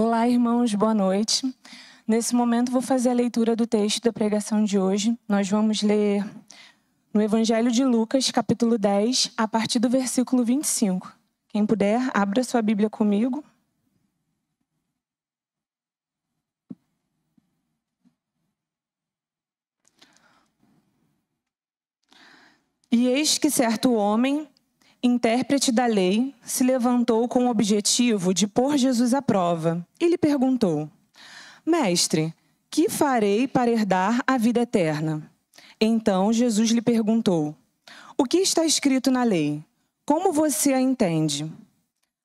Olá, irmãos, boa noite. Nesse momento, vou fazer a leitura do texto da pregação de hoje. Nós vamos ler no Evangelho de Lucas, capítulo 10, a partir do versículo 25. Quem puder, abra sua Bíblia comigo. E eis que certo homem intérprete da lei, se levantou com o objetivo de pôr Jesus à prova e lhe perguntou: Mestre, que farei para herdar a vida eterna? Então Jesus lhe perguntou: O que está escrito na lei? Como você a entende?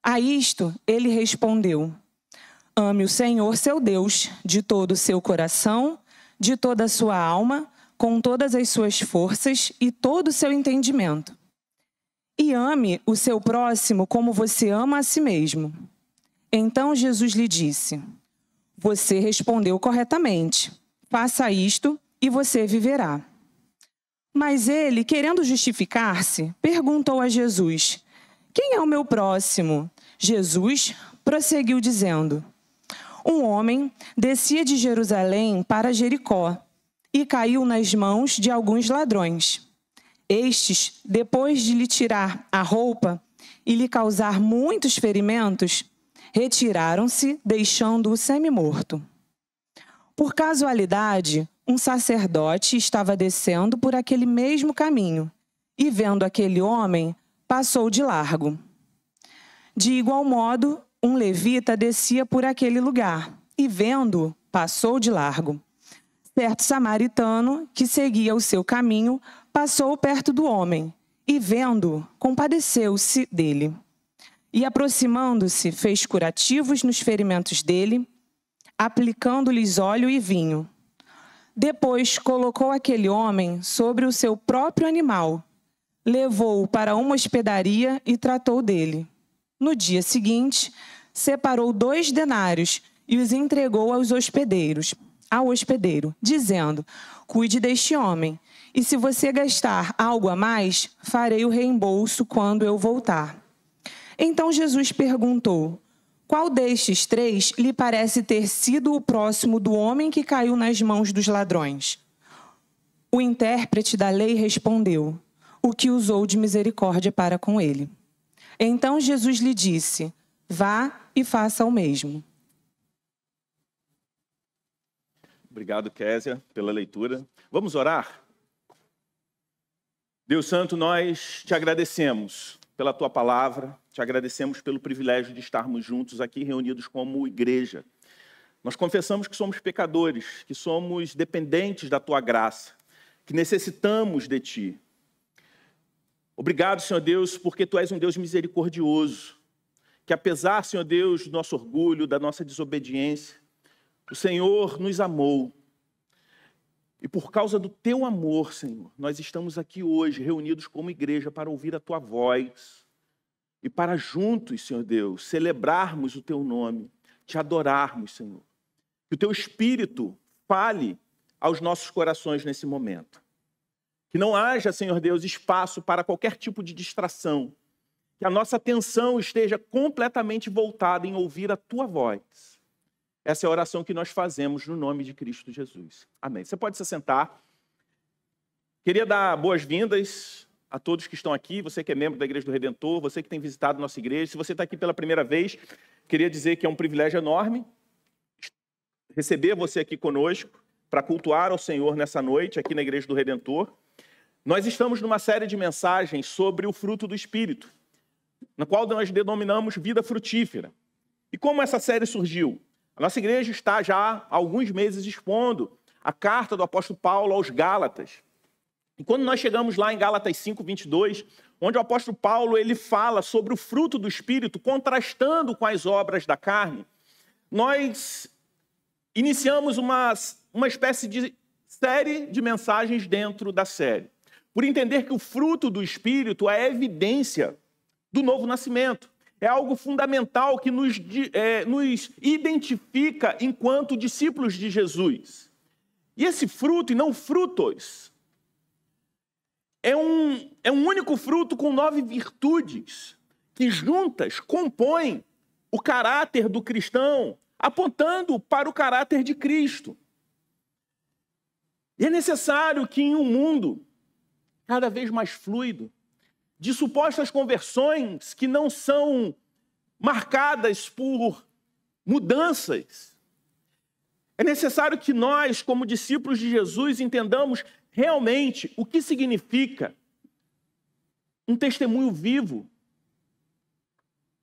A isto ele respondeu: Ame o Senhor seu Deus de todo o seu coração, de toda a sua alma, com todas as suas forças e todo o seu entendimento e ame o seu próximo como você ama a si mesmo. Então Jesus lhe disse: Você respondeu corretamente. Faça isto e você viverá. Mas ele, querendo justificar-se, perguntou a Jesus: Quem é o meu próximo? Jesus prosseguiu dizendo: Um homem descia de Jerusalém para Jericó e caiu nas mãos de alguns ladrões estes, depois de lhe tirar a roupa e lhe causar muitos ferimentos, retiraram-se, deixando-o semi-morto. Por casualidade, um sacerdote estava descendo por aquele mesmo caminho e, vendo aquele homem, passou de largo. De igual modo, um levita descia por aquele lugar e, vendo-o, passou de largo certo samaritano que seguia o seu caminho passou perto do homem e, vendo, compadeceu-se dele. E, aproximando-se, fez curativos nos ferimentos dele, aplicando-lhes óleo e vinho. Depois colocou aquele homem sobre o seu próprio animal, levou-o para uma hospedaria e tratou dele. No dia seguinte, separou dois denários e os entregou aos hospedeiros ao hospedeiro, dizendo: Cuide deste homem, e se você gastar algo a mais, farei o reembolso quando eu voltar. Então Jesus perguntou: Qual destes três lhe parece ter sido o próximo do homem que caiu nas mãos dos ladrões? O intérprete da lei respondeu: O que usou de misericórdia para com ele. Então Jesus lhe disse: Vá e faça o mesmo. Obrigado, Késia, pela leitura. Vamos orar? Deus Santo, nós te agradecemos pela tua palavra, te agradecemos pelo privilégio de estarmos juntos aqui reunidos como igreja. Nós confessamos que somos pecadores, que somos dependentes da tua graça, que necessitamos de ti. Obrigado, Senhor Deus, porque tu és um Deus misericordioso, que apesar, Senhor Deus, do nosso orgulho, da nossa desobediência, o Senhor nos amou. E por causa do teu amor, Senhor, nós estamos aqui hoje reunidos como igreja para ouvir a tua voz e para juntos, Senhor Deus, celebrarmos o teu nome, te adorarmos, Senhor. Que o teu espírito fale aos nossos corações nesse momento. Que não haja, Senhor Deus, espaço para qualquer tipo de distração. Que a nossa atenção esteja completamente voltada em ouvir a tua voz essa é a oração que nós fazemos no nome de Cristo Jesus. Amém. Você pode se sentar. Queria dar boas-vindas a todos que estão aqui, você que é membro da Igreja do Redentor, você que tem visitado nossa igreja. Se você está aqui pela primeira vez, queria dizer que é um privilégio enorme receber você aqui conosco para cultuar ao Senhor nessa noite, aqui na Igreja do Redentor. Nós estamos numa série de mensagens sobre o fruto do Espírito, na qual nós denominamos vida frutífera. E como essa série surgiu? A nossa igreja está já há alguns meses expondo a carta do apóstolo Paulo aos Gálatas. E quando nós chegamos lá em Gálatas 5, 22, onde o apóstolo Paulo ele fala sobre o fruto do Espírito, contrastando com as obras da carne, nós iniciamos uma, uma espécie de série de mensagens dentro da série, por entender que o fruto do Espírito é a evidência do novo nascimento é algo fundamental que nos, é, nos identifica enquanto discípulos de Jesus. E esse fruto, e não frutos, é um, é um único fruto com nove virtudes que juntas compõem o caráter do cristão, apontando para o caráter de Cristo. E é necessário que em um mundo cada vez mais fluido, de supostas conversões que não são marcadas por mudanças. É necessário que nós, como discípulos de Jesus, entendamos realmente o que significa um testemunho vivo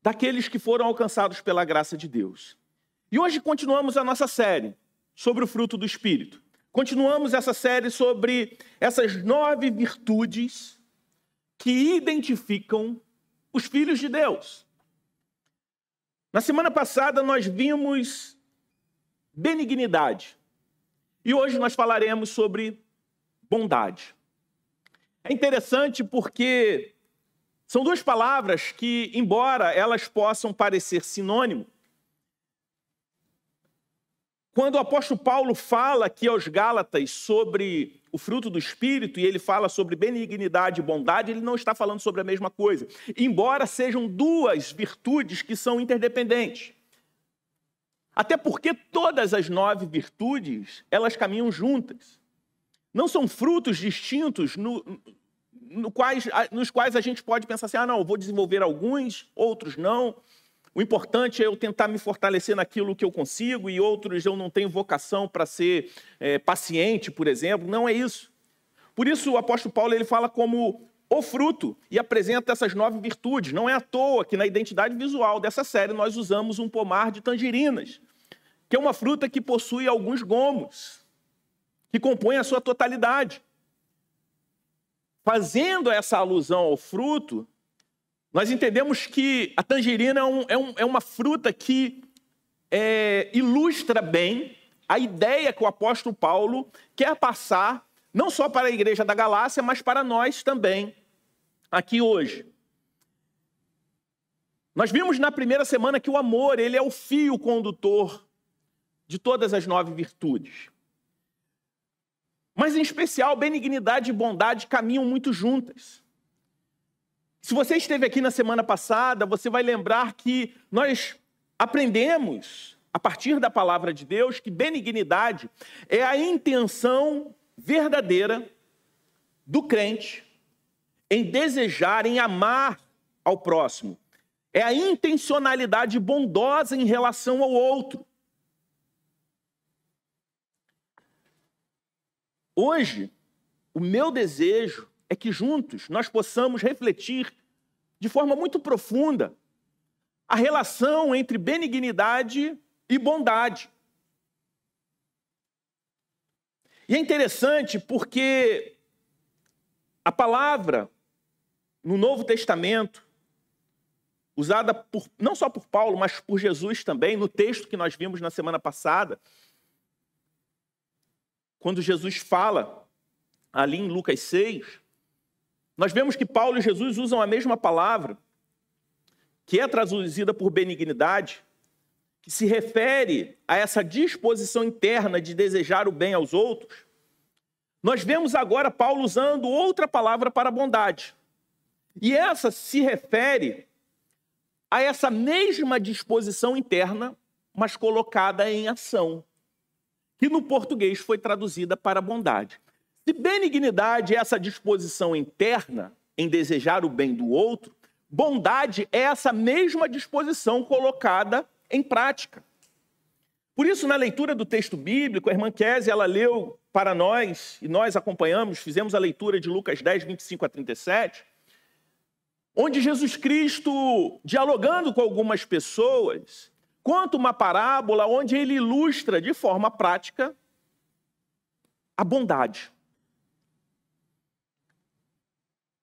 daqueles que foram alcançados pela graça de Deus. E hoje continuamos a nossa série sobre o fruto do Espírito. Continuamos essa série sobre essas nove virtudes que identificam os filhos de Deus. Na semana passada nós vimos benignidade e hoje nós falaremos sobre bondade. É interessante porque são duas palavras que, embora elas possam parecer sinônimo, quando o apóstolo Paulo fala aqui aos Gálatas sobre o fruto do Espírito e ele fala sobre benignidade e bondade, ele não está falando sobre a mesma coisa. Embora sejam duas virtudes que são interdependentes. Até porque todas as nove virtudes, elas caminham juntas. Não são frutos distintos no, no quais, nos quais a gente pode pensar assim, ah, não, vou desenvolver alguns, outros não. O importante é eu tentar me fortalecer naquilo que eu consigo e outros eu não tenho vocação para ser é, paciente, por exemplo. Não é isso. Por isso o apóstolo Paulo ele fala como o fruto e apresenta essas nove virtudes. Não é à toa que na identidade visual dessa série nós usamos um pomar de tangerinas, que é uma fruta que possui alguns gomos, que compõem a sua totalidade. Fazendo essa alusão ao fruto, nós entendemos que a tangerina é, um, é, um, é uma fruta que é, ilustra bem a ideia que o apóstolo Paulo quer passar, não só para a igreja da Galácia, mas para nós também, aqui hoje. Nós vimos na primeira semana que o amor ele é o fio condutor de todas as nove virtudes. Mas, em especial, benignidade e bondade caminham muito juntas. Se você esteve aqui na semana passada, você vai lembrar que nós aprendemos, a partir da palavra de Deus, que benignidade é a intenção verdadeira do crente em desejar, em amar ao próximo. É a intencionalidade bondosa em relação ao outro. Hoje, o meu desejo é que juntos nós possamos refletir de forma muito profunda a relação entre benignidade e bondade. E é interessante porque a palavra no Novo Testamento, usada por, não só por Paulo, mas por Jesus também, no texto que nós vimos na semana passada, quando Jesus fala ali em Lucas 6, nós vemos que Paulo e Jesus usam a mesma palavra, que é traduzida por benignidade, que se refere a essa disposição interna de desejar o bem aos outros. Nós vemos agora Paulo usando outra palavra para bondade. E essa se refere a essa mesma disposição interna, mas colocada em ação, que no português foi traduzida para bondade. Se benignidade é essa disposição interna em desejar o bem do outro, bondade é essa mesma disposição colocada em prática. Por isso, na leitura do texto bíblico, a irmã Kese, ela leu para nós, e nós acompanhamos, fizemos a leitura de Lucas 10, 25 a 37, onde Jesus Cristo, dialogando com algumas pessoas, conta uma parábola onde ele ilustra de forma prática a bondade.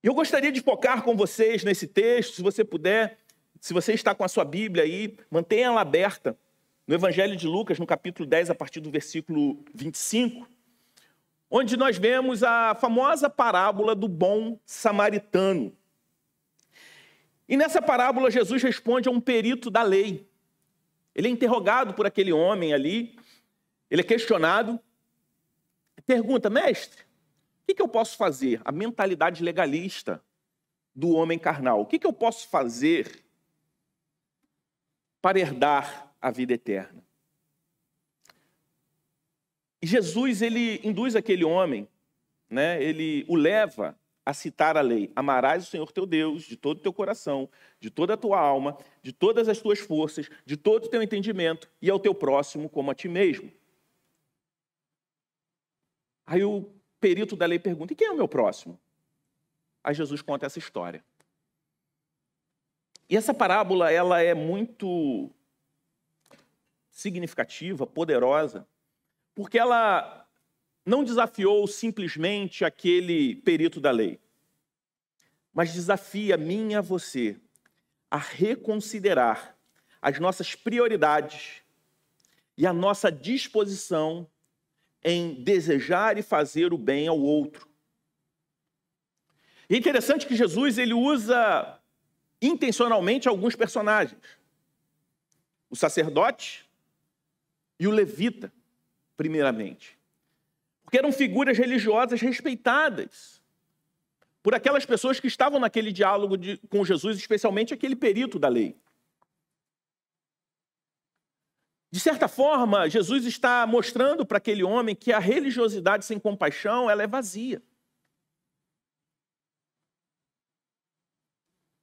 Eu gostaria de focar com vocês nesse texto, se você puder, se você está com a sua Bíblia aí, mantenha ela aberta no Evangelho de Lucas, no capítulo 10, a partir do versículo 25, onde nós vemos a famosa parábola do bom samaritano. E nessa parábola, Jesus responde a um perito da lei. Ele é interrogado por aquele homem ali, ele é questionado. Pergunta, mestre, que, que eu posso fazer? A mentalidade legalista do homem carnal. O que, que eu posso fazer para herdar a vida eterna? E Jesus ele induz aquele homem, né? Ele o leva a citar a lei: amarás o Senhor teu Deus de todo o teu coração, de toda a tua alma, de todas as tuas forças, de todo o teu entendimento e ao teu próximo como a ti mesmo. Aí o perito da lei pergunta: e quem é o meu próximo? Aí Jesus conta essa história. E essa parábola ela é muito significativa, poderosa, porque ela não desafiou simplesmente aquele perito da lei, mas desafia a mim e a você a reconsiderar as nossas prioridades e a nossa disposição em desejar e fazer o bem ao outro. é interessante que Jesus ele usa intencionalmente alguns personagens. O sacerdote e o levita, primeiramente. Porque eram figuras religiosas respeitadas por aquelas pessoas que estavam naquele diálogo de, com Jesus, especialmente aquele perito da lei. De certa forma, Jesus está mostrando para aquele homem que a religiosidade sem compaixão ela é vazia.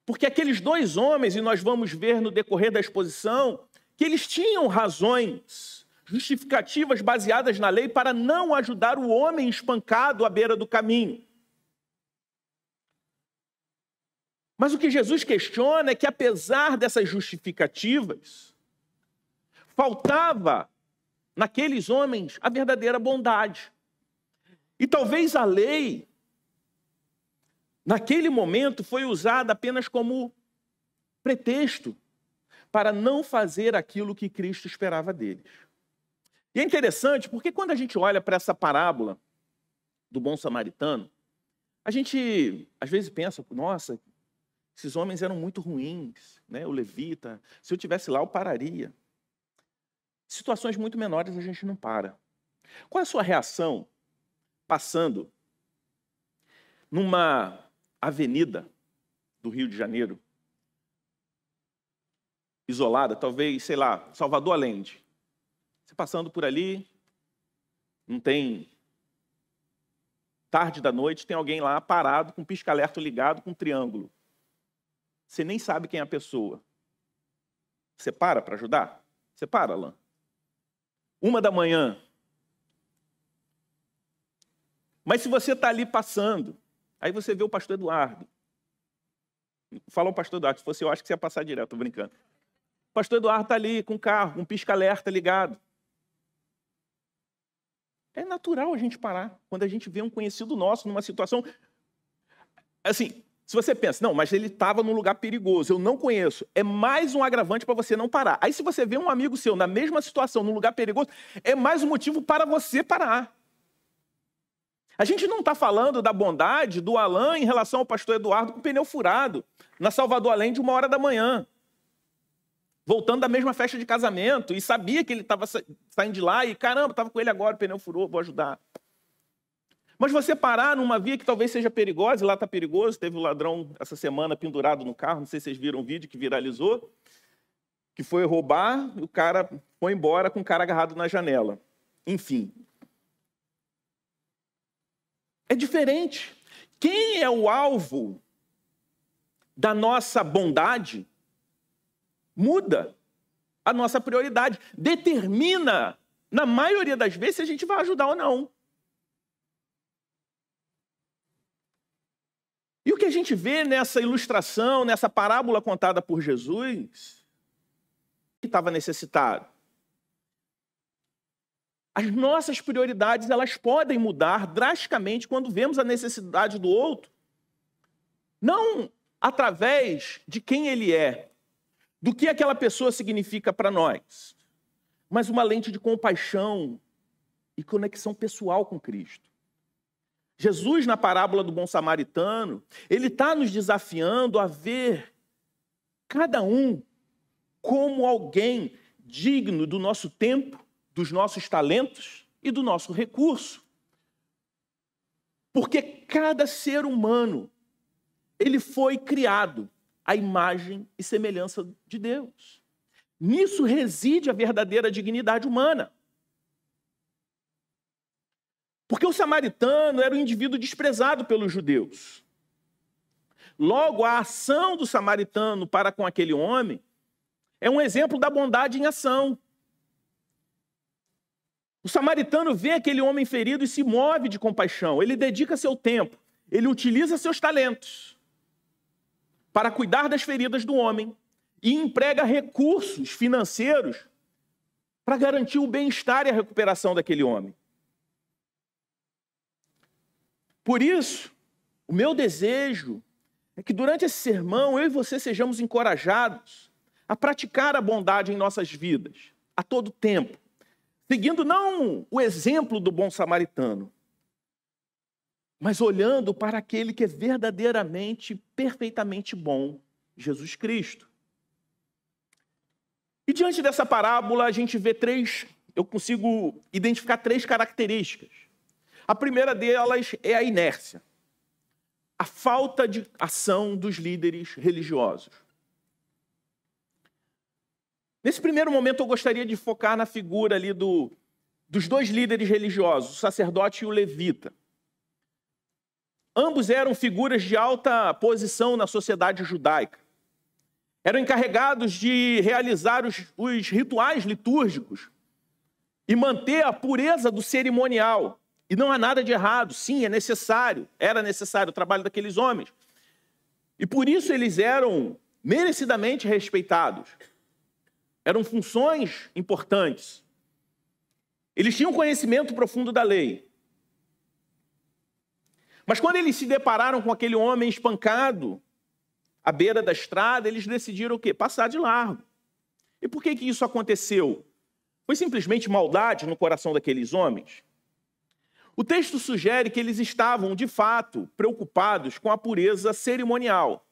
Porque aqueles dois homens, e nós vamos ver no decorrer da exposição, que eles tinham razões justificativas baseadas na lei para não ajudar o homem espancado à beira do caminho. Mas o que Jesus questiona é que, apesar dessas justificativas, Faltava naqueles homens a verdadeira bondade. E talvez a lei, naquele momento, foi usada apenas como pretexto para não fazer aquilo que Cristo esperava deles. E é interessante porque quando a gente olha para essa parábola do bom samaritano, a gente às vezes pensa, nossa, esses homens eram muito ruins, né? O levita, se eu tivesse lá eu pararia. Situações muito menores a gente não para. Qual é a sua reação passando numa avenida do Rio de Janeiro, isolada, talvez, sei lá, Salvador Allende? Você passando por ali, não tem tarde da noite, tem alguém lá parado com pisca-alerta ligado com um triângulo. Você nem sabe quem é a pessoa. Você para para ajudar? Você para, Alain? uma da manhã. Mas se você está ali passando, aí você vê o pastor Eduardo. Fala o pastor Eduardo, se fosse eu acho que você ia passar direto, tô brincando. O pastor Eduardo está ali com o carro, com um pisca-alerta ligado. É natural a gente parar quando a gente vê um conhecido nosso numa situação. Assim, se você pensa, não, mas ele estava num lugar perigoso, eu não conheço, é mais um agravante para você não parar. Aí, se você vê um amigo seu na mesma situação, num lugar perigoso, é mais um motivo para você parar. A gente não está falando da bondade do Alain em relação ao pastor Eduardo com pneu furado, na Salvador Além de uma hora da manhã, voltando da mesma festa de casamento, e sabia que ele estava saindo de lá, e caramba, estava com ele agora, o pneu furou, vou ajudar. Mas você parar numa via que talvez seja perigosa, e lá está perigoso, teve o um ladrão essa semana pendurado no carro, não sei se vocês viram o um vídeo que viralizou, que foi roubar, e o cara foi embora com o cara agarrado na janela. Enfim. É diferente. Quem é o alvo da nossa bondade muda a nossa prioridade, determina, na maioria das vezes, se a gente vai ajudar ou não. que a gente vê nessa ilustração, nessa parábola contada por Jesus? Que estava necessitado. As nossas prioridades elas podem mudar drasticamente quando vemos a necessidade do outro, não através de quem ele é, do que aquela pessoa significa para nós, mas uma lente de compaixão e conexão pessoal com Cristo. Jesus, na parábola do bom samaritano, ele está nos desafiando a ver cada um como alguém digno do nosso tempo, dos nossos talentos e do nosso recurso. Porque cada ser humano ele foi criado à imagem e semelhança de Deus. Nisso reside a verdadeira dignidade humana. Porque o samaritano era um indivíduo desprezado pelos judeus. Logo, a ação do samaritano para com aquele homem é um exemplo da bondade em ação. O samaritano vê aquele homem ferido e se move de compaixão, ele dedica seu tempo, ele utiliza seus talentos para cuidar das feridas do homem e emprega recursos financeiros para garantir o bem-estar e a recuperação daquele homem. Por isso, o meu desejo é que durante esse sermão eu e você sejamos encorajados a praticar a bondade em nossas vidas, a todo tempo, seguindo não o exemplo do bom samaritano, mas olhando para aquele que é verdadeiramente, perfeitamente bom, Jesus Cristo. E diante dessa parábola, a gente vê três, eu consigo identificar três características a primeira delas é a inércia, a falta de ação dos líderes religiosos. Nesse primeiro momento, eu gostaria de focar na figura ali do, dos dois líderes religiosos, o sacerdote e o levita. Ambos eram figuras de alta posição na sociedade judaica. Eram encarregados de realizar os, os rituais litúrgicos e manter a pureza do cerimonial, e não há nada de errado, sim, é necessário, era necessário o trabalho daqueles homens. E por isso eles eram merecidamente respeitados. Eram funções importantes. Eles tinham conhecimento profundo da lei. Mas quando eles se depararam com aquele homem espancado à beira da estrada, eles decidiram o quê? Passar de largo. E por que, que isso aconteceu? Foi simplesmente maldade no coração daqueles homens? O texto sugere que eles estavam, de fato, preocupados com a pureza cerimonial.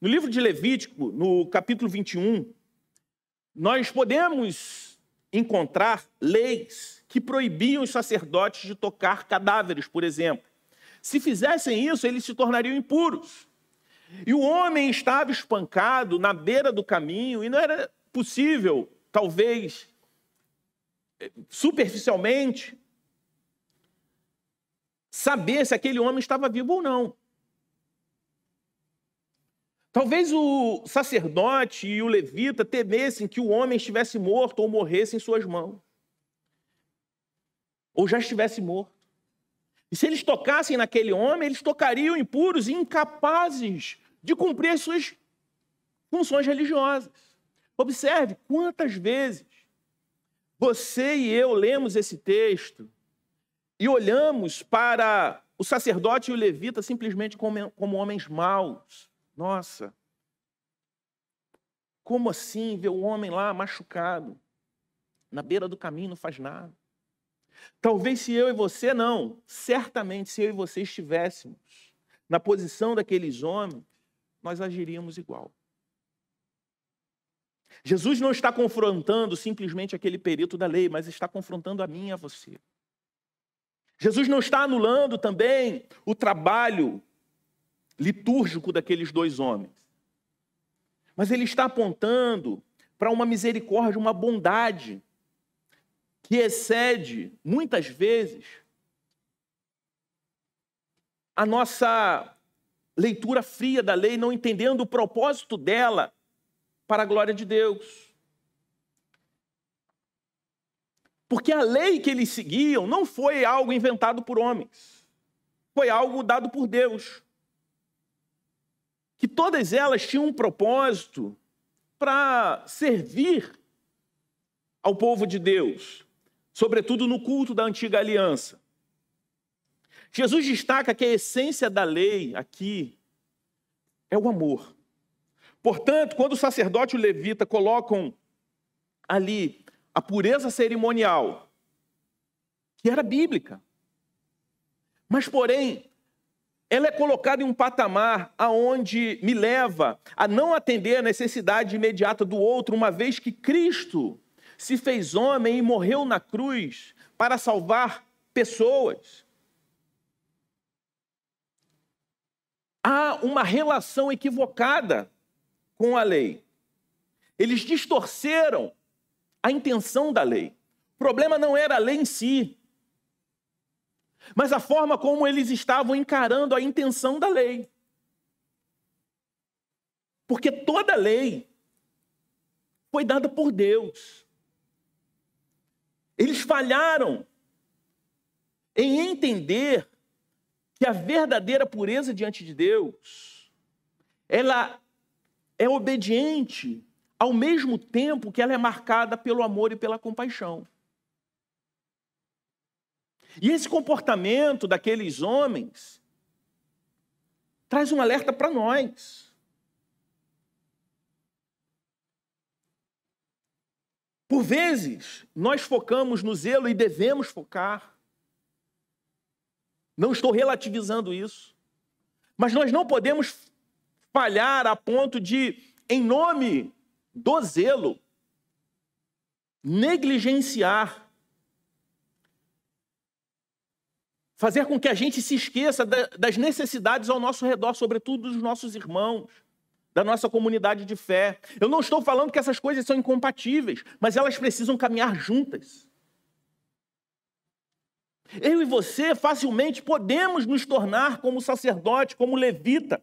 No livro de Levítico, no capítulo 21, nós podemos encontrar leis que proibiam os sacerdotes de tocar cadáveres, por exemplo. Se fizessem isso, eles se tornariam impuros. E o homem estava espancado na beira do caminho e não era possível, talvez eh, superficialmente, saber se aquele homem estava vivo ou não. Talvez o sacerdote e o levita temessem que o homem estivesse morto ou morresse em suas mãos. Ou já estivesse morto. E se eles tocassem naquele homem, eles tocariam impuros e incapazes de cumprir suas funções religiosas. Observe quantas vezes você e eu lemos esse texto e olhamos para o sacerdote e o levita simplesmente como, como homens maus. Nossa, como assim ver o homem lá machucado, na beira do caminho, não faz nada? Talvez se eu e você não, certamente se eu e você estivéssemos na posição daqueles homens, nós agiríamos igual. Jesus não está confrontando simplesmente aquele perito da lei, mas está confrontando a mim e a você. Jesus não está anulando também o trabalho litúrgico daqueles dois homens. Mas ele está apontando para uma misericórdia, uma bondade que excede, muitas vezes, a nossa leitura fria da lei, não entendendo o propósito dela para a glória de Deus. Porque a lei que eles seguiam não foi algo inventado por homens, foi algo dado por Deus. Que todas elas tinham um propósito para servir ao povo de Deus, sobretudo no culto da antiga aliança. Jesus destaca que a essência da lei aqui é o amor. Portanto, quando o sacerdote e o levita colocam ali a pureza cerimonial, que era bíblica. Mas, porém, ela é colocada em um patamar aonde me leva a não atender a necessidade imediata do outro, uma vez que Cristo se fez homem e morreu na cruz para salvar pessoas. Há uma relação equivocada com a lei. Eles distorceram a intenção da lei. O problema não era a lei em si, mas a forma como eles estavam encarando a intenção da lei. Porque toda lei foi dada por Deus. Eles falharam em entender que a verdadeira pureza diante de Deus, ela é obediente ao mesmo tempo que ela é marcada pelo amor e pela compaixão. E esse comportamento daqueles homens traz um alerta para nós. Por vezes, nós focamos no zelo e devemos focar. Não estou relativizando isso. Mas nós não podemos falhar a ponto de, em nome do zelo, negligenciar, fazer com que a gente se esqueça das necessidades ao nosso redor, sobretudo dos nossos irmãos, da nossa comunidade de fé. Eu não estou falando que essas coisas são incompatíveis, mas elas precisam caminhar juntas. Eu e você facilmente podemos nos tornar como sacerdote, como levita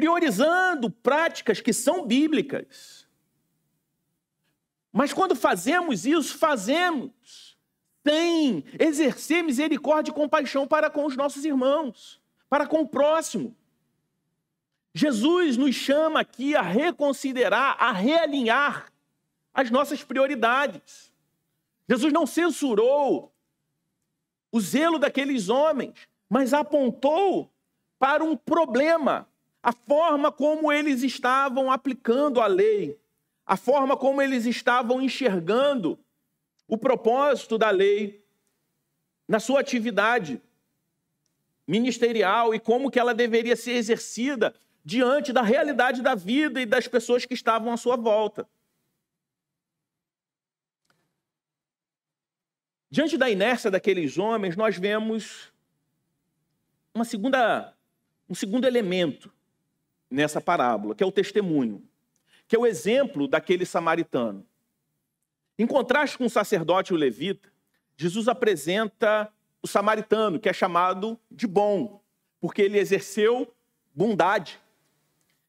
priorizando práticas que são bíblicas. Mas quando fazemos isso, fazemos sem exercer misericórdia e compaixão para com os nossos irmãos, para com o próximo. Jesus nos chama aqui a reconsiderar, a realinhar as nossas prioridades. Jesus não censurou o zelo daqueles homens, mas apontou para um problema a forma como eles estavam aplicando a lei, a forma como eles estavam enxergando o propósito da lei na sua atividade ministerial e como que ela deveria ser exercida diante da realidade da vida e das pessoas que estavam à sua volta. Diante da inércia daqueles homens, nós vemos uma segunda um segundo elemento nessa parábola, que é o testemunho, que é o exemplo daquele samaritano. Em contraste com o sacerdote e o levita, Jesus apresenta o samaritano, que é chamado de bom, porque ele exerceu bondade.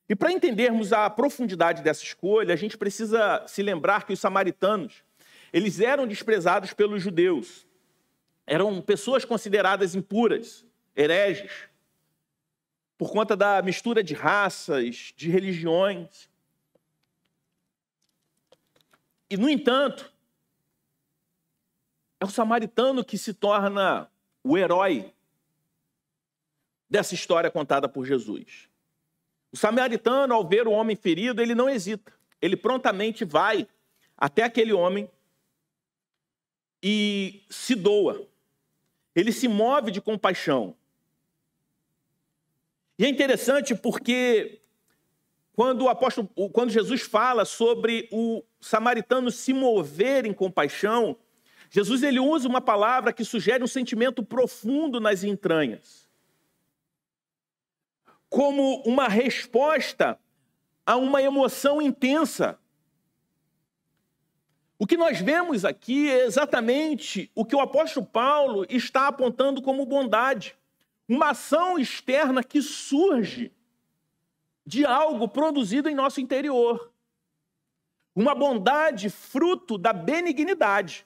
E para entendermos a profundidade dessa escolha, a gente precisa se lembrar que os samaritanos, eles eram desprezados pelos judeus. Eram pessoas consideradas impuras, hereges, por conta da mistura de raças, de religiões. E, no entanto, é o samaritano que se torna o herói dessa história contada por Jesus. O samaritano, ao ver o homem ferido, ele não hesita. Ele prontamente vai até aquele homem e se doa. Ele se move de compaixão. E é interessante porque quando o apóstolo, quando Jesus fala sobre o samaritano se mover em compaixão, Jesus ele usa uma palavra que sugere um sentimento profundo nas entranhas. Como uma resposta a uma emoção intensa. O que nós vemos aqui é exatamente o que o apóstolo Paulo está apontando como bondade. Uma ação externa que surge de algo produzido em nosso interior. Uma bondade fruto da benignidade.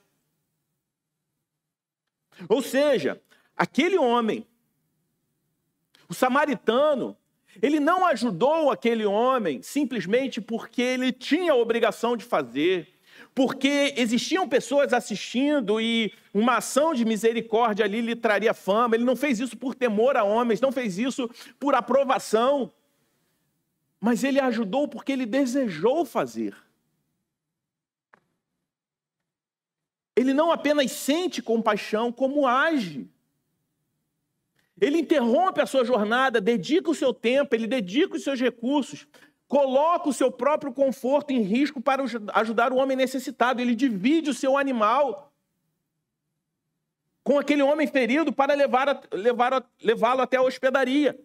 Ou seja, aquele homem, o samaritano, ele não ajudou aquele homem simplesmente porque ele tinha a obrigação de fazer, porque existiam pessoas assistindo e uma ação de misericórdia ali lhe traria fama. Ele não fez isso por temor a homens, não fez isso por aprovação, mas ele ajudou porque ele desejou fazer. Ele não apenas sente compaixão, como age. Ele interrompe a sua jornada, dedica o seu tempo, ele dedica os seus recursos coloca o seu próprio conforto em risco para ajudar o homem necessitado. Ele divide o seu animal com aquele homem ferido para levar, levar, levá-lo até a hospedaria.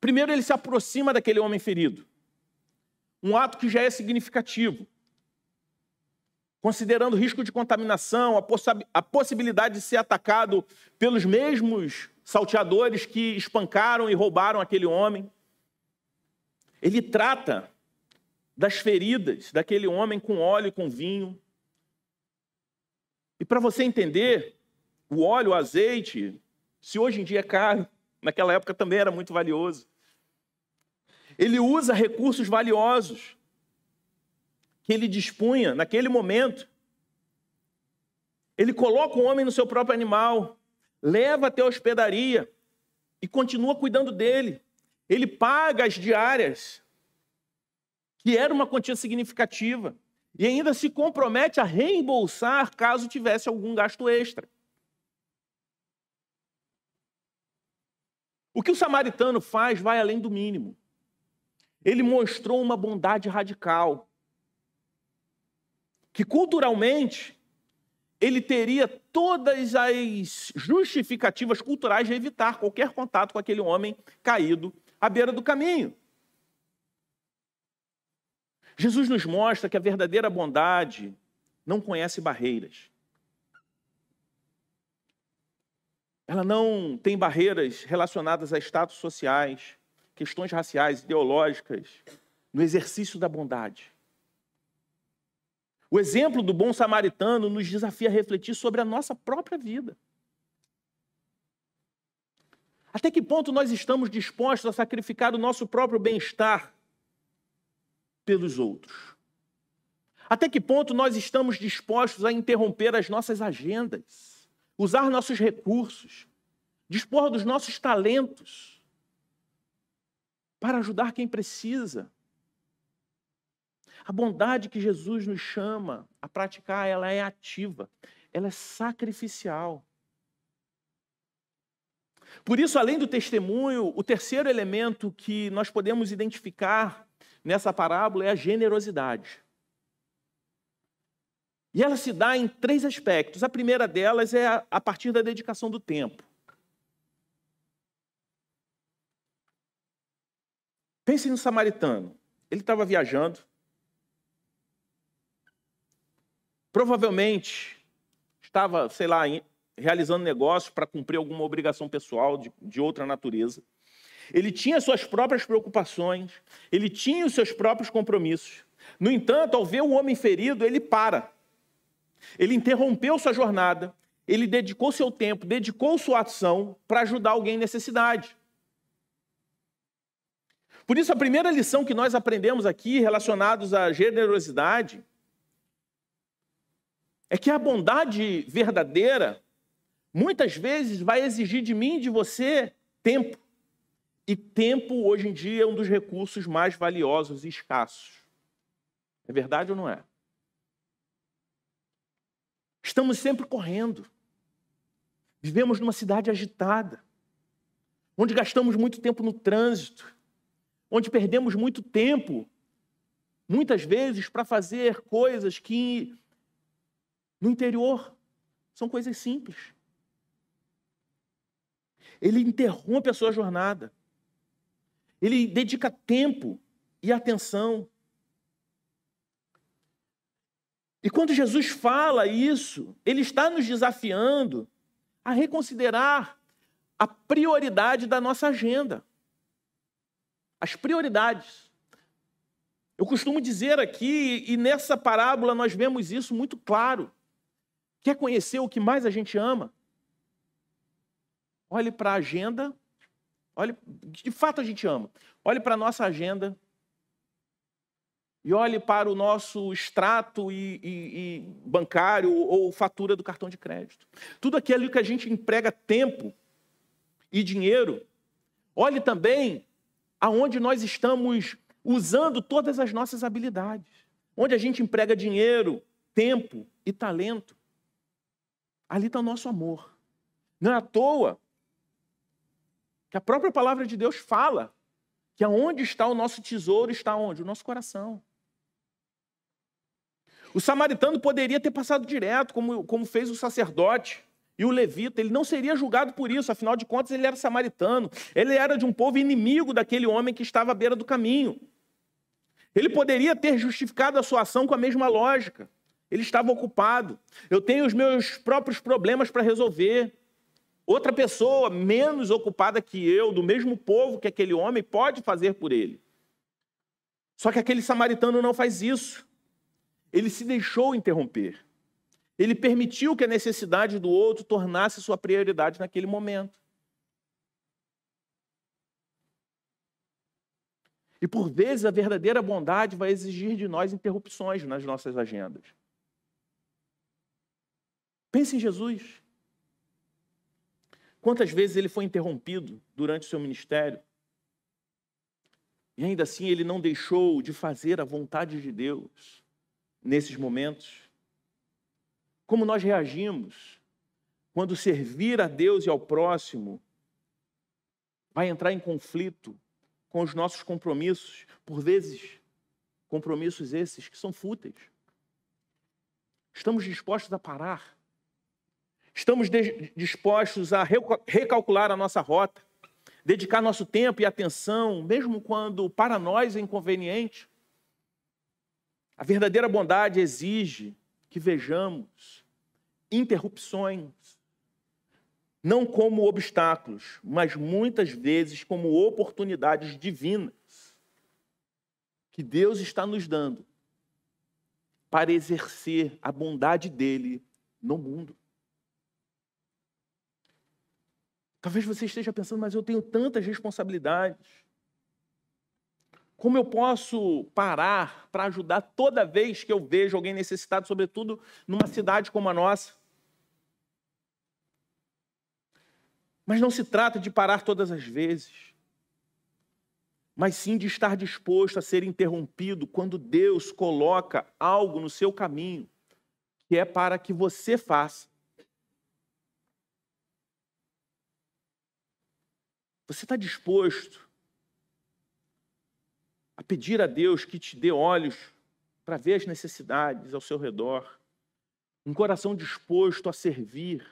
Primeiro, ele se aproxima daquele homem ferido. Um ato que já é significativo. Considerando o risco de contaminação, a, a possibilidade de ser atacado pelos mesmos salteadores que espancaram e roubaram aquele homem. Ele trata das feridas daquele homem com óleo e com vinho. E para você entender, o óleo, o azeite, se hoje em dia é caro, naquela época também era muito valioso. Ele usa recursos valiosos que ele dispunha naquele momento. Ele coloca o homem no seu próprio animal leva até a hospedaria e continua cuidando dele. Ele paga as diárias, que era uma quantia significativa, e ainda se compromete a reembolsar caso tivesse algum gasto extra. O que o samaritano faz vai além do mínimo. Ele mostrou uma bondade radical, que culturalmente ele teria todas as justificativas culturais de evitar qualquer contato com aquele homem caído à beira do caminho. Jesus nos mostra que a verdadeira bondade não conhece barreiras. Ela não tem barreiras relacionadas a status sociais, questões raciais, ideológicas, no exercício da bondade. O exemplo do bom samaritano nos desafia a refletir sobre a nossa própria vida. Até que ponto nós estamos dispostos a sacrificar o nosso próprio bem-estar pelos outros? Até que ponto nós estamos dispostos a interromper as nossas agendas, usar nossos recursos, dispor dos nossos talentos para ajudar quem precisa? A bondade que Jesus nos chama a praticar, ela é ativa, ela é sacrificial. Por isso, além do testemunho, o terceiro elemento que nós podemos identificar nessa parábola é a generosidade. E ela se dá em três aspectos. A primeira delas é a partir da dedicação do tempo. Pense no samaritano. Ele estava viajando, Provavelmente estava, sei lá, realizando negócio para cumprir alguma obrigação pessoal de, de outra natureza. Ele tinha suas próprias preocupações, ele tinha os seus próprios compromissos. No entanto, ao ver o homem ferido, ele para. Ele interrompeu sua jornada, ele dedicou seu tempo, dedicou sua ação para ajudar alguém em necessidade. Por isso, a primeira lição que nós aprendemos aqui relacionados à generosidade é que a bondade verdadeira muitas vezes vai exigir de mim, de você, tempo. E tempo, hoje em dia, é um dos recursos mais valiosos e escassos. É verdade ou não é? Estamos sempre correndo. Vivemos numa cidade agitada, onde gastamos muito tempo no trânsito, onde perdemos muito tempo, muitas vezes, para fazer coisas que no interior. São coisas simples. Ele interrompe a sua jornada. Ele dedica tempo e atenção. E quando Jesus fala isso, ele está nos desafiando a reconsiderar a prioridade da nossa agenda. As prioridades. Eu costumo dizer aqui, e nessa parábola nós vemos isso muito claro. Quer conhecer o que mais a gente ama? Olhe para a agenda. Olhe, de fato a gente ama. Olhe para a nossa agenda. E olhe para o nosso extrato e, e, e bancário ou fatura do cartão de crédito. Tudo aquilo que a gente emprega tempo e dinheiro. Olhe também aonde nós estamos usando todas as nossas habilidades. Onde a gente emprega dinheiro, tempo e talento. Ali está o nosso amor. Não é à toa que a própria palavra de Deus fala que aonde está o nosso tesouro está onde? O nosso coração. O samaritano poderia ter passado direto, como, como fez o sacerdote e o levita. Ele não seria julgado por isso, afinal de contas, ele era samaritano. Ele era de um povo inimigo daquele homem que estava à beira do caminho. Ele poderia ter justificado a sua ação com a mesma lógica. Ele estava ocupado. Eu tenho os meus próprios problemas para resolver. Outra pessoa menos ocupada que eu, do mesmo povo que aquele homem, pode fazer por ele. Só que aquele samaritano não faz isso. Ele se deixou interromper. Ele permitiu que a necessidade do outro tornasse sua prioridade naquele momento. E por vezes a verdadeira bondade vai exigir de nós interrupções nas nossas agendas. Pense em Jesus. Quantas vezes ele foi interrompido durante o seu ministério? E ainda assim ele não deixou de fazer a vontade de Deus nesses momentos. Como nós reagimos quando servir a Deus e ao próximo vai entrar em conflito com os nossos compromissos, por vezes compromissos esses que são fúteis. Estamos dispostos a parar Estamos dispostos a recalcular a nossa rota, dedicar nosso tempo e atenção, mesmo quando para nós é inconveniente. A verdadeira bondade exige que vejamos interrupções, não como obstáculos, mas muitas vezes como oportunidades divinas que Deus está nos dando para exercer a bondade dele no mundo. Talvez você esteja pensando, mas eu tenho tantas responsabilidades. Como eu posso parar para ajudar toda vez que eu vejo alguém necessitado, sobretudo numa cidade como a nossa? Mas não se trata de parar todas as vezes, mas sim de estar disposto a ser interrompido quando Deus coloca algo no seu caminho que é para que você faça Você está disposto a pedir a Deus que te dê olhos para ver as necessidades ao seu redor, um coração disposto a servir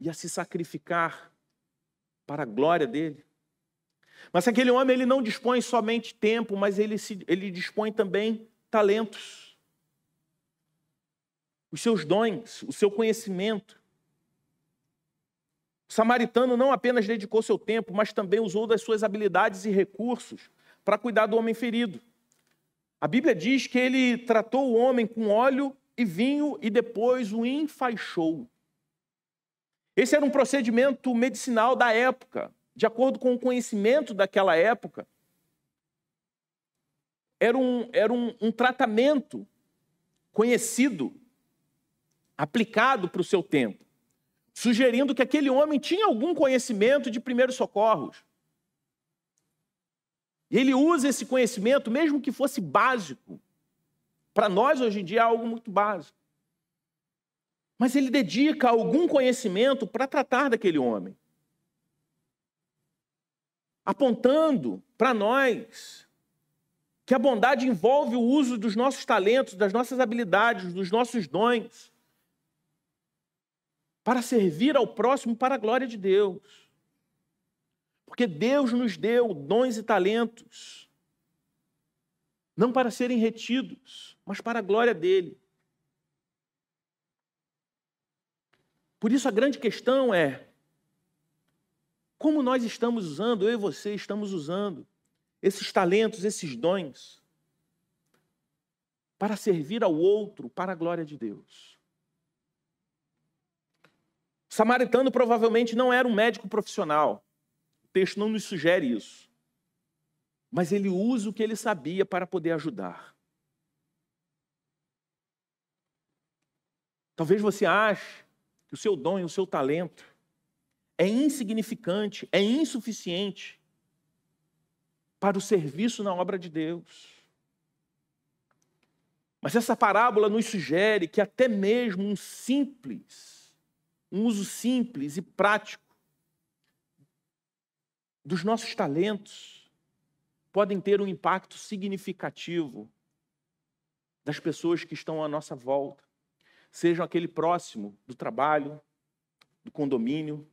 e a se sacrificar para a glória dele? Mas aquele homem ele não dispõe somente tempo, mas ele, se, ele dispõe também talentos, os seus dons, o seu conhecimento. O samaritano não apenas dedicou seu tempo, mas também usou das suas habilidades e recursos para cuidar do homem ferido. A Bíblia diz que ele tratou o homem com óleo e vinho e depois o enfaixou. Esse era um procedimento medicinal da época, de acordo com o conhecimento daquela época. Era um, era um, um tratamento conhecido, aplicado para o seu tempo sugerindo que aquele homem tinha algum conhecimento de primeiros socorros. E ele usa esse conhecimento, mesmo que fosse básico. Para nós, hoje em dia, é algo muito básico. Mas ele dedica algum conhecimento para tratar daquele homem. Apontando para nós que a bondade envolve o uso dos nossos talentos, das nossas habilidades, dos nossos dons para servir ao próximo para a glória de Deus. Porque Deus nos deu dons e talentos, não para serem retidos, mas para a glória dele. Por isso a grande questão é: como nós estamos usando, eu e você estamos usando esses talentos, esses dons, para servir ao outro, para a glória de Deus? samaritano provavelmente não era um médico profissional. O texto não nos sugere isso. Mas ele usa o que ele sabia para poder ajudar. Talvez você ache que o seu dom e o seu talento é insignificante, é insuficiente para o serviço na obra de Deus. Mas essa parábola nos sugere que até mesmo um simples um uso simples e prático dos nossos talentos podem ter um impacto significativo das pessoas que estão à nossa volta, sejam aquele próximo do trabalho, do condomínio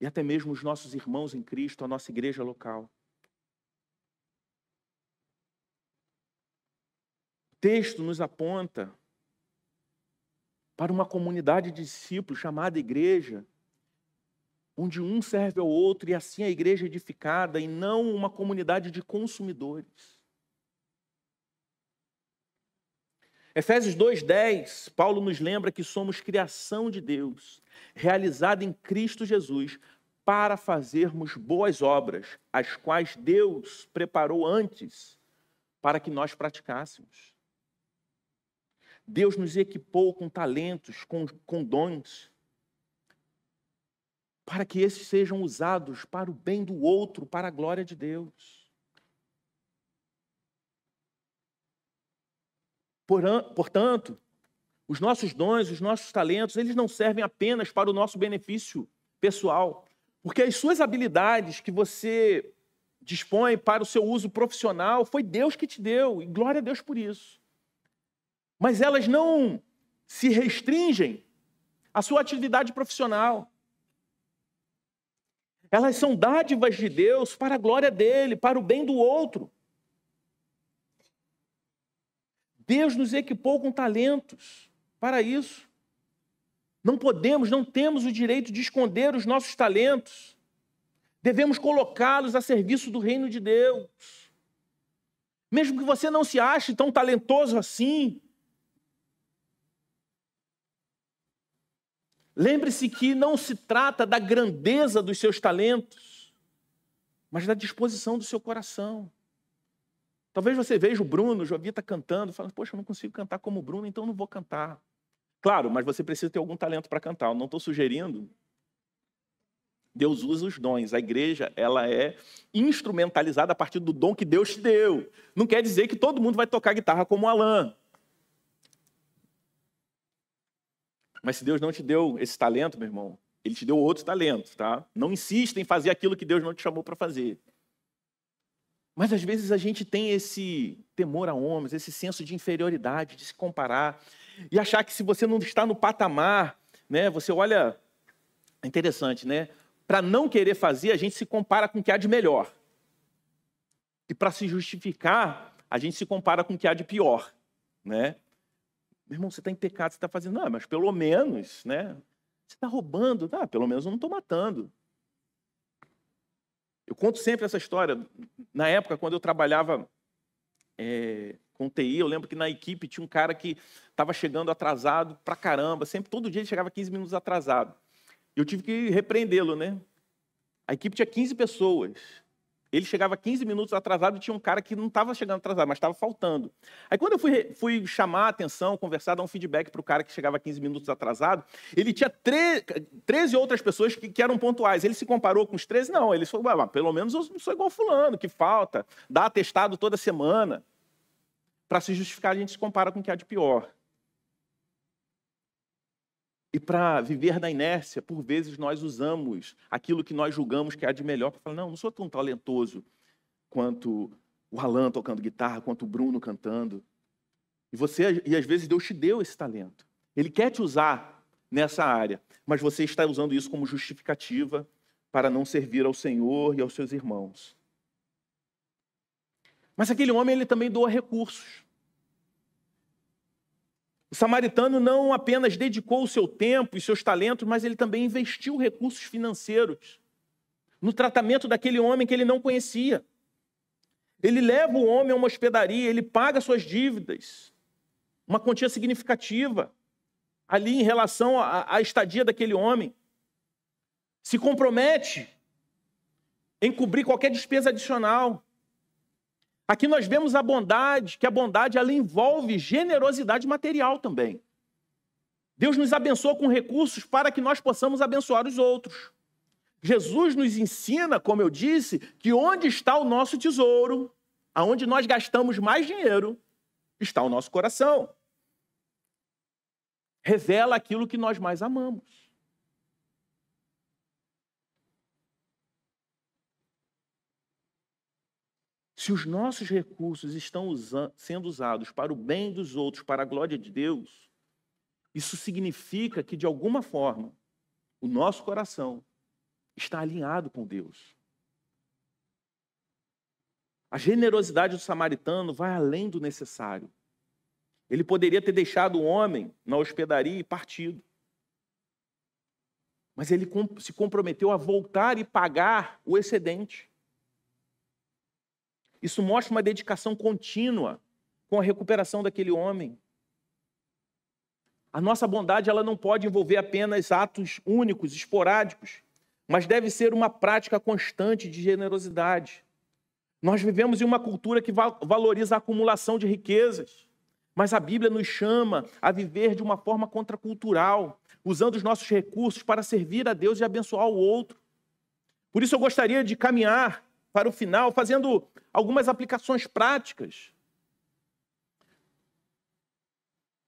e até mesmo os nossos irmãos em Cristo, a nossa igreja local. O texto nos aponta para uma comunidade de discípulos chamada igreja, onde um serve ao outro e assim a igreja é edificada e não uma comunidade de consumidores. Efésios 2:10, Paulo nos lembra que somos criação de Deus, realizada em Cristo Jesus, para fazermos boas obras, as quais Deus preparou antes para que nós praticássemos. Deus nos equipou com talentos, com, com dons, para que esses sejam usados para o bem do outro, para a glória de Deus. Portanto, os nossos dons, os nossos talentos, eles não servem apenas para o nosso benefício pessoal, porque as suas habilidades que você dispõe para o seu uso profissional foi Deus que te deu, e glória a Deus por isso. Mas elas não se restringem à sua atividade profissional. Elas são dádivas de Deus para a glória dele, para o bem do outro. Deus nos equipou com talentos para isso. Não podemos, não temos o direito de esconder os nossos talentos. Devemos colocá-los a serviço do reino de Deus. Mesmo que você não se ache tão talentoso assim, Lembre-se que não se trata da grandeza dos seus talentos, mas da disposição do seu coração. Talvez você veja o Bruno, o Jovita tá cantando, falando: Poxa, eu não consigo cantar como o Bruno, então não vou cantar. Claro, mas você precisa ter algum talento para cantar. Eu não estou sugerindo. Deus usa os dons. A igreja ela é instrumentalizada a partir do dom que Deus te deu. Não quer dizer que todo mundo vai tocar guitarra como o Alain. Mas se Deus não te deu esse talento, meu irmão, ele te deu outro talento, tá? Não insista em fazer aquilo que Deus não te chamou para fazer. Mas às vezes a gente tem esse temor a homens, esse senso de inferioridade, de se comparar e achar que se você não está no patamar, né, você olha é interessante, né? Para não querer fazer, a gente se compara com o que há de melhor. E para se justificar, a gente se compara com o que há de pior, né? Meu irmão, você está em pecado, você está fazendo. Ah, mas pelo menos, né? Você está roubando. Ah, pelo menos eu não estou matando. Eu conto sempre essa história. Na época, quando eu trabalhava é, com TI, eu lembro que na equipe tinha um cara que estava chegando atrasado pra caramba. Sempre, todo dia ele chegava 15 minutos atrasado. Eu tive que repreendê-lo, né? A equipe tinha 15 pessoas. Ele chegava 15 minutos atrasado e tinha um cara que não estava chegando atrasado, mas estava faltando. Aí quando eu fui, fui, chamar a atenção, conversar, dar um feedback para o cara que chegava 15 minutos atrasado, ele tinha 13 outras pessoas que, que, eram pontuais. Ele se comparou com os 13? Não, ele falou, pelo menos eu não sou igual fulano, que falta, dá atestado toda semana. Para se justificar, a gente se compara com o que há de pior. E para viver na inércia, por vezes nós usamos aquilo que nós julgamos que há de melhor para falar: não, não sou tão talentoso quanto o Alan tocando guitarra, quanto o Bruno cantando. E você, e às vezes Deus te deu esse talento. Ele quer te usar nessa área, mas você está usando isso como justificativa para não servir ao Senhor e aos seus irmãos. Mas aquele homem ele também doa recursos samaritano não apenas dedicou o seu tempo e seus talentos, mas ele também investiu recursos financeiros no tratamento daquele homem que ele não conhecia. Ele leva o homem a uma hospedaria, ele paga suas dívidas, uma quantia significativa ali em relação à, à estadia daquele homem. Se compromete em cobrir qualquer despesa adicional. Aqui nós vemos a bondade, que a bondade ela envolve generosidade material também. Deus nos abençoou com recursos para que nós possamos abençoar os outros. Jesus nos ensina, como eu disse, que onde está o nosso tesouro, aonde nós gastamos mais dinheiro, está o nosso coração. Revela aquilo que nós mais amamos. Se os nossos recursos estão usando, sendo usados para o bem dos outros, para a glória de Deus, isso significa que, de alguma forma, o nosso coração está alinhado com Deus. A generosidade do samaritano vai além do necessário. Ele poderia ter deixado o homem na hospedaria e partido. Mas ele se comprometeu a voltar e pagar o excedente. Isso mostra uma dedicação contínua com a recuperação daquele homem. A nossa bondade ela não pode envolver apenas atos únicos, esporádicos, mas deve ser uma prática constante de generosidade. Nós vivemos em uma cultura que valoriza a acumulação de riquezas, mas a Bíblia nos chama a viver de uma forma contracultural, usando os nossos recursos para servir a Deus e abençoar o outro. Por isso eu gostaria de caminhar para o final, fazendo algumas aplicações práticas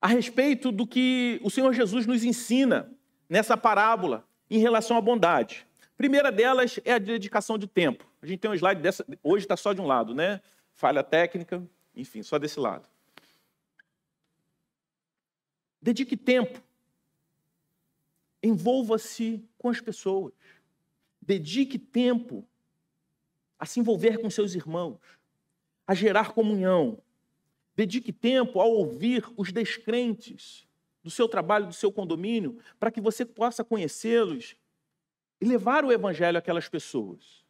a respeito do que o Senhor Jesus nos ensina nessa parábola em relação à bondade. primeira delas é a dedicação de tempo. A gente tem um slide dessa, hoje está só de um lado, né? Falha técnica, enfim, só desse lado. Dedique tempo. Envolva-se com as pessoas. Dedique tempo a se envolver com seus irmãos, a gerar comunhão. Dedique tempo ao ouvir os descrentes do seu trabalho, do seu condomínio, para que você possa conhecê-los e levar o evangelho àquelas pessoas.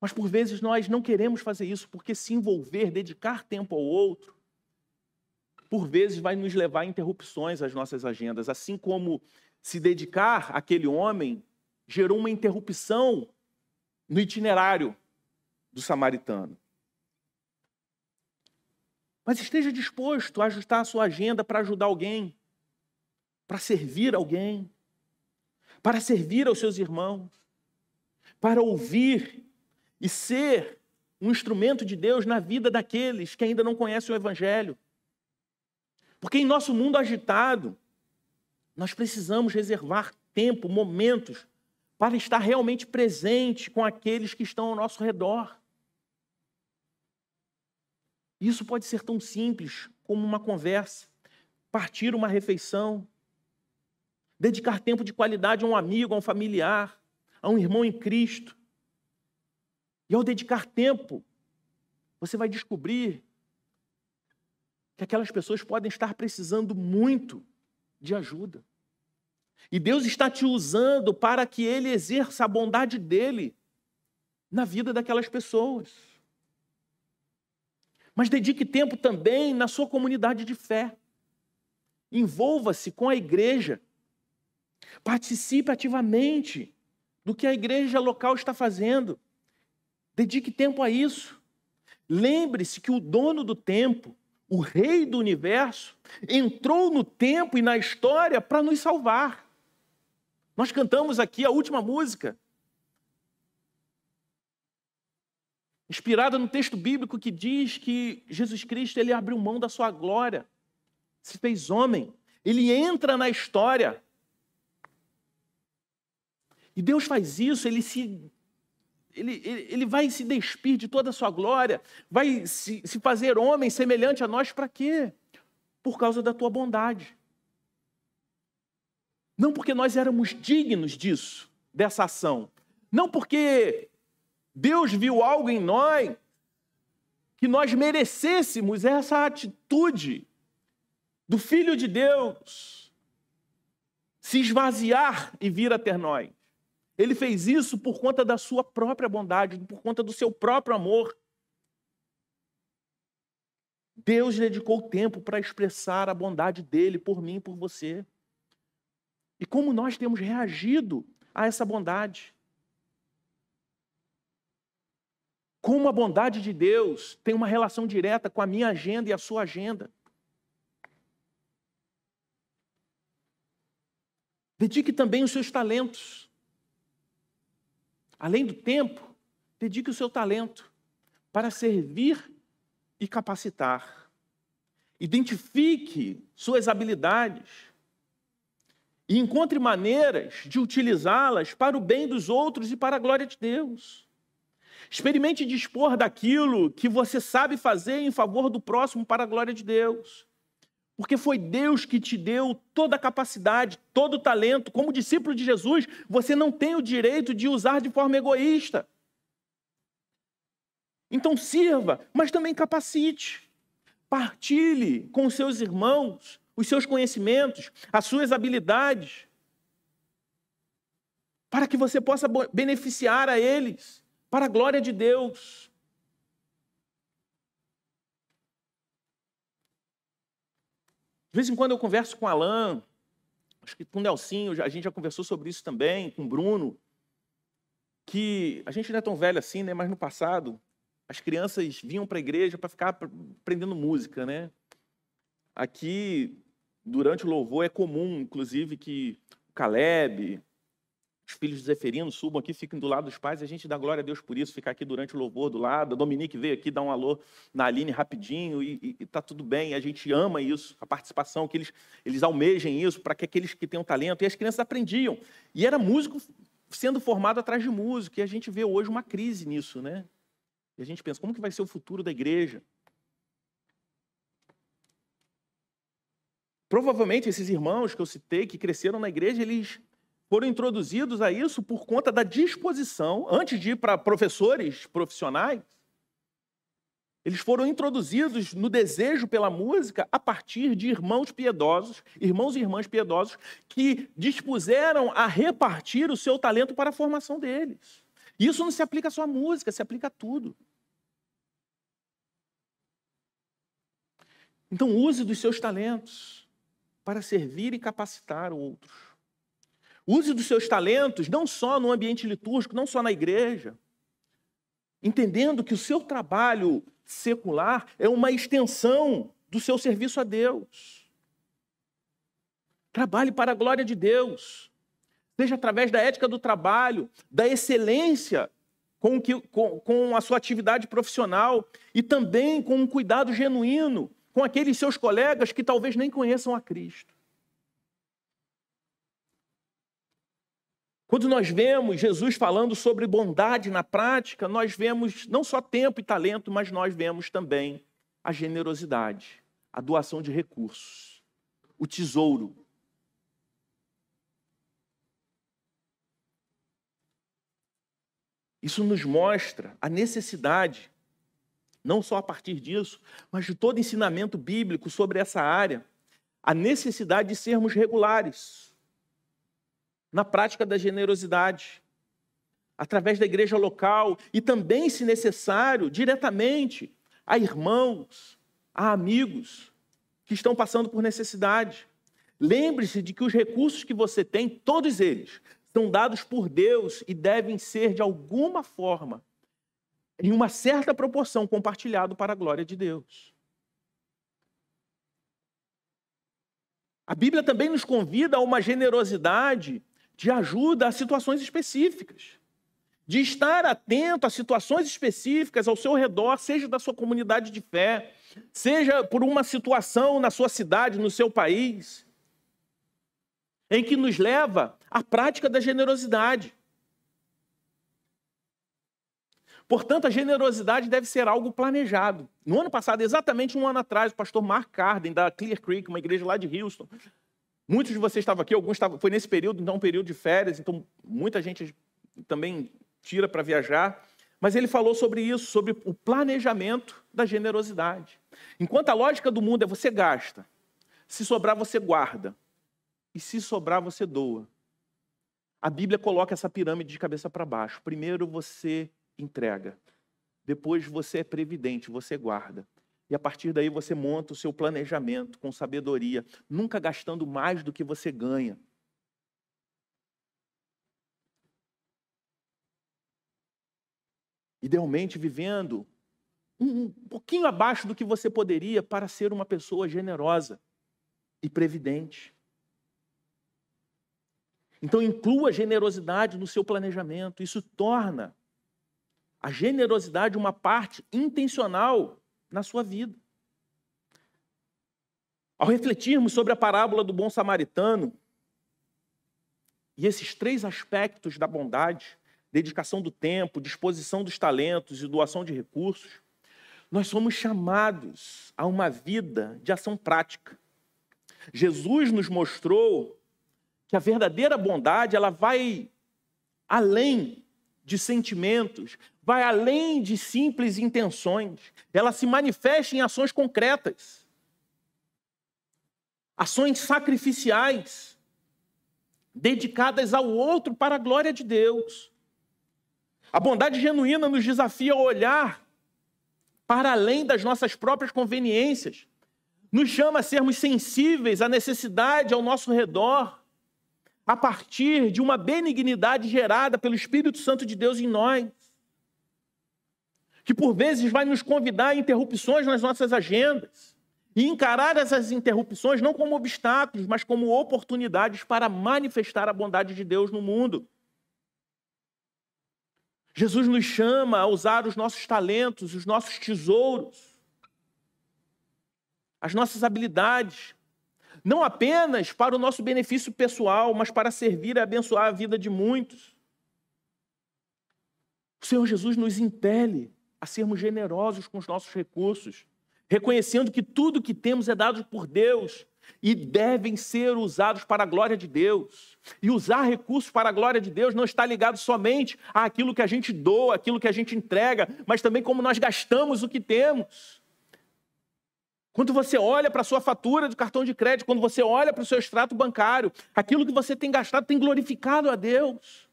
Mas por vezes nós não queremos fazer isso, porque se envolver, dedicar tempo ao outro, por vezes vai nos levar a interrupções às nossas agendas, assim como se dedicar àquele homem gerou uma interrupção no itinerário do samaritano. Mas esteja disposto a ajustar a sua agenda para ajudar alguém, para servir alguém, para servir aos seus irmãos, para ouvir e ser um instrumento de Deus na vida daqueles que ainda não conhecem o Evangelho. Porque em nosso mundo agitado, nós precisamos reservar tempo, momentos, para estar realmente presente com aqueles que estão ao nosso redor. Isso pode ser tão simples como uma conversa, partir uma refeição, dedicar tempo de qualidade a um amigo, a um familiar, a um irmão em Cristo. E ao dedicar tempo, você vai descobrir que aquelas pessoas podem estar precisando muito de ajuda. E Deus está te usando para que Ele exerça a bondade dele na vida daquelas pessoas. Mas dedique tempo também na sua comunidade de fé. Envolva-se com a igreja. Participe ativamente do que a igreja local está fazendo. Dedique tempo a isso. Lembre-se que o dono do tempo o rei do universo, entrou no tempo e na história para nos salvar. Nós cantamos aqui a última música, inspirada no texto bíblico que diz que Jesus Cristo ele abriu mão da sua glória, se fez homem, ele entra na história. E Deus faz isso, ele se ele, ele, ele vai se despir de toda a sua glória, vai se, se fazer homem semelhante a nós, para quê? Por causa da tua bondade. Não porque nós éramos dignos disso, dessa ação. Não porque Deus viu algo em nós que nós merecêssemos essa atitude do Filho de Deus se esvaziar e vir até nós. Ele fez isso por conta da sua própria bondade, por conta do seu próprio amor. Deus dedicou tempo para expressar a bondade dele por mim, por você. E como nós temos reagido a essa bondade? Como a bondade de Deus tem uma relação direta com a minha agenda e a sua agenda? Dedique também os seus talentos. Além do tempo, dedique o seu talento para servir e capacitar. Identifique suas habilidades e encontre maneiras de utilizá-las para o bem dos outros e para a glória de Deus. Experimente dispor daquilo que você sabe fazer em favor do próximo para a glória de Deus. Porque foi Deus que te deu toda a capacidade, todo o talento. Como discípulo de Jesus, você não tem o direito de usar de forma egoísta. Então sirva, mas também capacite. Partilhe com seus irmãos os seus conhecimentos, as suas habilidades, para que você possa beneficiar a eles, para a glória de Deus. vez em quando eu converso com o Alain, acho que com o Nelsinho, a gente já conversou sobre isso também, com o Bruno, que a gente não é tão velho assim, né? Mas no passado, as crianças vinham para a igreja para ficar aprendendo música, né? Aqui, durante o louvor, é comum, inclusive, que o Caleb, os filhos de Zeferino subam aqui, fiquem do lado dos pais, e a gente dá glória a Deus por isso, ficar aqui durante o louvor do lado. A Dominique veio aqui dar um alô na Aline rapidinho, e, está tudo bem, a gente ama isso, a participação, que eles, eles almejem isso, para que aqueles que têm um talento. E as crianças aprendiam. E era músico sendo formado atrás de músico, e a gente vê hoje uma crise nisso, né? E a gente pensa, como que vai ser o futuro da igreja? Provavelmente esses irmãos que eu citei, que cresceram na igreja, eles foram introduzidos a isso por conta da disposição, antes de ir para professores profissionais, eles foram introduzidos no desejo pela música a partir de irmãos piedosos, irmãos e irmãs piedosos, que dispuseram a repartir o seu talento para a formação deles. Isso não se aplica só à música, se aplica a tudo. Então, use dos seus talentos para servir e capacitar outros. Use dos seus talentos não só no ambiente litúrgico, não só na igreja. Entendendo que o seu trabalho secular é uma extensão do seu serviço a Deus. Trabalhe para a glória de Deus. Seja através da ética do trabalho, da excelência com, que, com, com a sua atividade profissional e também com um cuidado genuíno com aqueles seus colegas que talvez nem conheçam a Cristo. Quando nós vemos Jesus falando sobre bondade na prática, nós vemos não só tempo e talento, mas nós vemos também a generosidade, a doação de recursos, o tesouro. Isso nos mostra a necessidade, não só a partir disso, mas de todo ensinamento bíblico sobre essa área, a necessidade de sermos regulares na prática da generosidade, através da igreja local e também, se necessário, diretamente a irmãos, a amigos que estão passando por necessidade. Lembre-se de que os recursos que você tem, todos eles, são dados por Deus e devem ser, de alguma forma, em uma certa proporção, compartilhado para a glória de Deus. A Bíblia também nos convida a uma generosidade de ajuda a situações específicas, de estar atento a situações específicas ao seu redor, seja da sua comunidade de fé, seja por uma situação na sua cidade, no seu país, em que nos leva à prática da generosidade. Portanto, a generosidade deve ser algo planejado. No ano passado, exatamente um ano atrás, o pastor Mark Carden, da Clear Creek, uma igreja lá de Houston, Muitos de vocês estavam aqui, alguns estavam. Foi nesse período, então, um período de férias, então muita gente também tira para viajar. Mas ele falou sobre isso, sobre o planejamento da generosidade. Enquanto a lógica do mundo é você gasta, se sobrar você guarda, e se sobrar você doa. A Bíblia coloca essa pirâmide de cabeça para baixo. Primeiro você entrega, depois você é previdente, você guarda, e a partir daí você monta o seu planejamento com sabedoria, nunca gastando mais do que você ganha. Idealmente vivendo um pouquinho abaixo do que você poderia para ser uma pessoa generosa e previdente. Então, inclua a generosidade no seu planejamento. Isso torna a generosidade uma parte intencional na sua vida. Ao refletirmos sobre a parábola do bom samaritano e esses três aspectos da bondade, dedicação do tempo, disposição dos talentos e doação de recursos, nós somos chamados a uma vida de ação prática. Jesus nos mostrou que a verdadeira bondade, ela vai além de sentimentos, vai além de simples intenções, ela se manifesta em ações concretas, ações sacrificiais, dedicadas ao outro para a glória de Deus. A bondade genuína nos desafia a olhar para além das nossas próprias conveniências, nos chama a sermos sensíveis à necessidade ao nosso redor, a partir de uma benignidade gerada pelo Espírito Santo de Deus em nós que por vezes vai nos convidar a interrupções nas nossas agendas. E encarar essas interrupções não como obstáculos, mas como oportunidades para manifestar a bondade de Deus no mundo. Jesus nos chama a usar os nossos talentos, os nossos tesouros, as nossas habilidades, não apenas para o nosso benefício pessoal, mas para servir e abençoar a vida de muitos. O Senhor Jesus nos impele a sermos generosos com os nossos recursos, reconhecendo que tudo que temos é dado por Deus e devem ser usados para a glória de Deus. E usar recursos para a glória de Deus não está ligado somente àquilo que a gente doa, aquilo que a gente entrega, mas também como nós gastamos o que temos. Quando você olha para a sua fatura do cartão de crédito, quando você olha para o seu extrato bancário, aquilo que você tem gastado tem glorificado a Deus.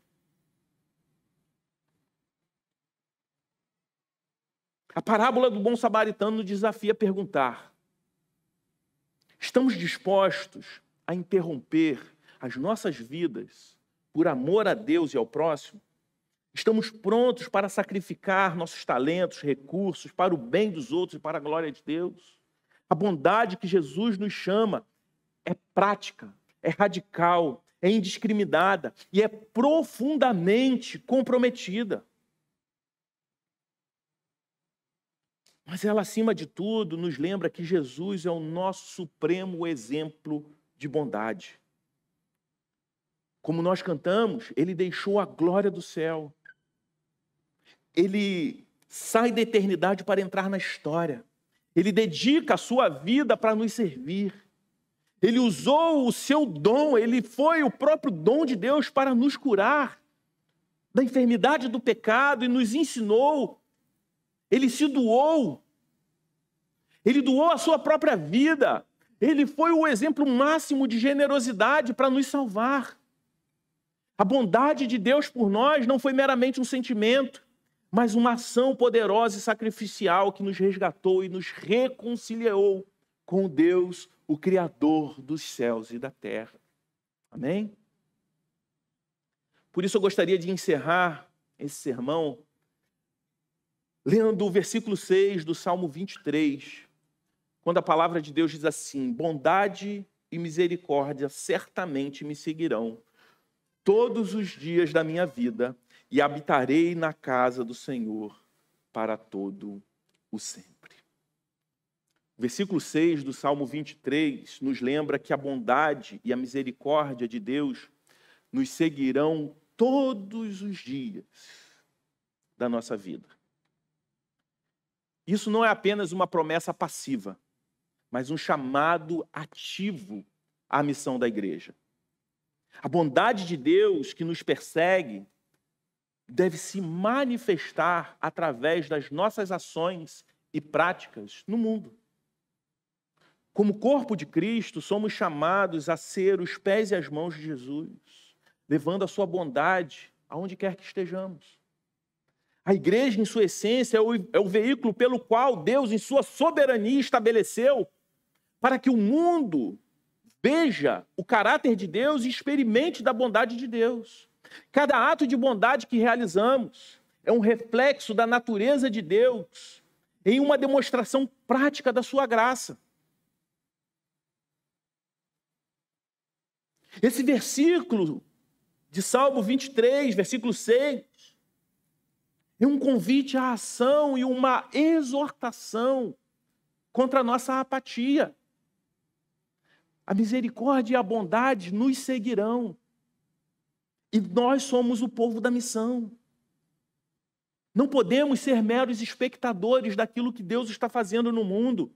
A parábola do bom samaritano nos desafia a perguntar: estamos dispostos a interromper as nossas vidas por amor a Deus e ao próximo? Estamos prontos para sacrificar nossos talentos, recursos para o bem dos outros e para a glória de Deus? A bondade que Jesus nos chama é prática, é radical, é indiscriminada e é profundamente comprometida. Mas ela, acima de tudo, nos lembra que Jesus é o nosso supremo exemplo de bondade. Como nós cantamos, ele deixou a glória do céu. Ele sai da eternidade para entrar na história. Ele dedica a sua vida para nos servir. Ele usou o seu dom, ele foi o próprio dom de Deus para nos curar da enfermidade do pecado e nos ensinou ele se doou. Ele doou a sua própria vida. Ele foi o exemplo máximo de generosidade para nos salvar. A bondade de Deus por nós não foi meramente um sentimento, mas uma ação poderosa e sacrificial que nos resgatou e nos reconciliou com Deus, o Criador dos céus e da terra. Amém? Por isso eu gostaria de encerrar esse sermão lendo o versículo 6 do Salmo 23, quando a palavra de Deus diz assim: Bondade e misericórdia certamente me seguirão todos os dias da minha vida e habitarei na casa do Senhor para todo o sempre. O versículo 6 do Salmo 23 nos lembra que a bondade e a misericórdia de Deus nos seguirão todos os dias da nossa vida. Isso não é apenas uma promessa passiva, mas um chamado ativo à missão da igreja. A bondade de Deus que nos persegue deve se manifestar através das nossas ações e práticas no mundo. Como corpo de Cristo, somos chamados a ser os pés e as mãos de Jesus, levando a sua bondade aonde quer que estejamos. A igreja, em sua essência, é o, é o veículo pelo qual Deus, em sua soberania, estabeleceu para que o mundo veja o caráter de Deus e experimente da bondade de Deus. Cada ato de bondade que realizamos é um reflexo da natureza de Deus em uma demonstração prática da sua graça. Esse versículo de Salmo 23, versículo 6, é um convite à ação e uma exortação contra a nossa apatia. A misericórdia e a bondade nos seguirão. E nós somos o povo da missão. Não podemos ser meros espectadores daquilo que Deus está fazendo no mundo.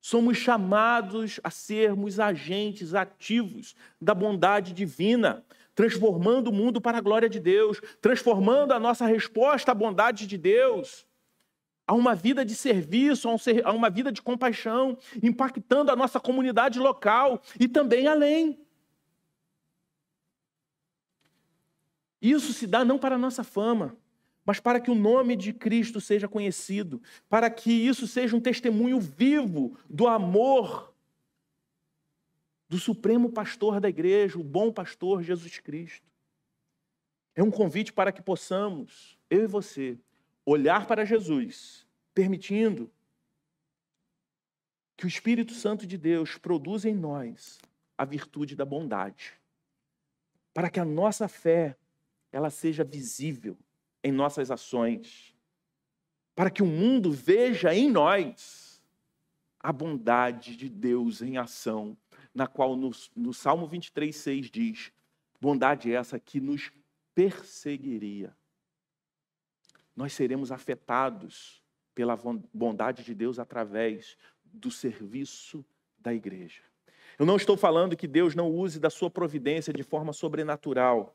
Somos chamados a sermos agentes ativos da bondade divina, transformando o mundo para a glória de Deus, transformando a nossa resposta à bondade de Deus, a uma vida de serviço, a uma vida de compaixão, impactando a nossa comunidade local e também além. Isso se dá não para a nossa fama, mas para que o nome de Cristo seja conhecido, para que isso seja um testemunho vivo do amor do supremo pastor da igreja, o bom pastor Jesus Cristo. É um convite para que possamos, eu e você, olhar para Jesus, permitindo que o Espírito Santo de Deus produza em nós a virtude da bondade, para que a nossa fé ela seja visível em nossas ações, para que o mundo veja em nós a bondade de Deus em ação na qual no, no Salmo 23, 6 diz: bondade é essa que nos perseguiria. Nós seremos afetados pela bondade de Deus através do serviço da igreja. Eu não estou falando que Deus não use da sua providência de forma sobrenatural.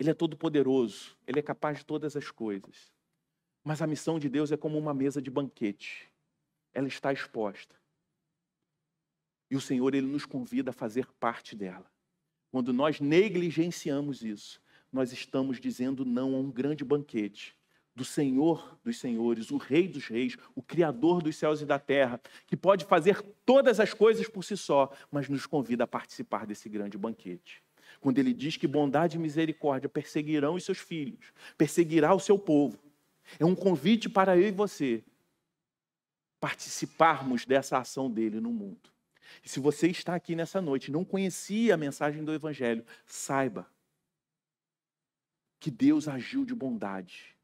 Ele é todo poderoso, ele é capaz de todas as coisas. Mas a missão de Deus é como uma mesa de banquete. Ela está exposta. E o Senhor ele nos convida a fazer parte dela. Quando nós negligenciamos isso, nós estamos dizendo não a um grande banquete do Senhor dos Senhores, o Rei dos Reis, o Criador dos céus e da terra, que pode fazer todas as coisas por si só, mas nos convida a participar desse grande banquete. Quando ele diz que bondade e misericórdia perseguirão os seus filhos, perseguirá o seu povo, é um convite para eu e você participarmos dessa ação dele no mundo. E se você está aqui nessa noite e não conhecia a mensagem do Evangelho, saiba que Deus agiu de bondade.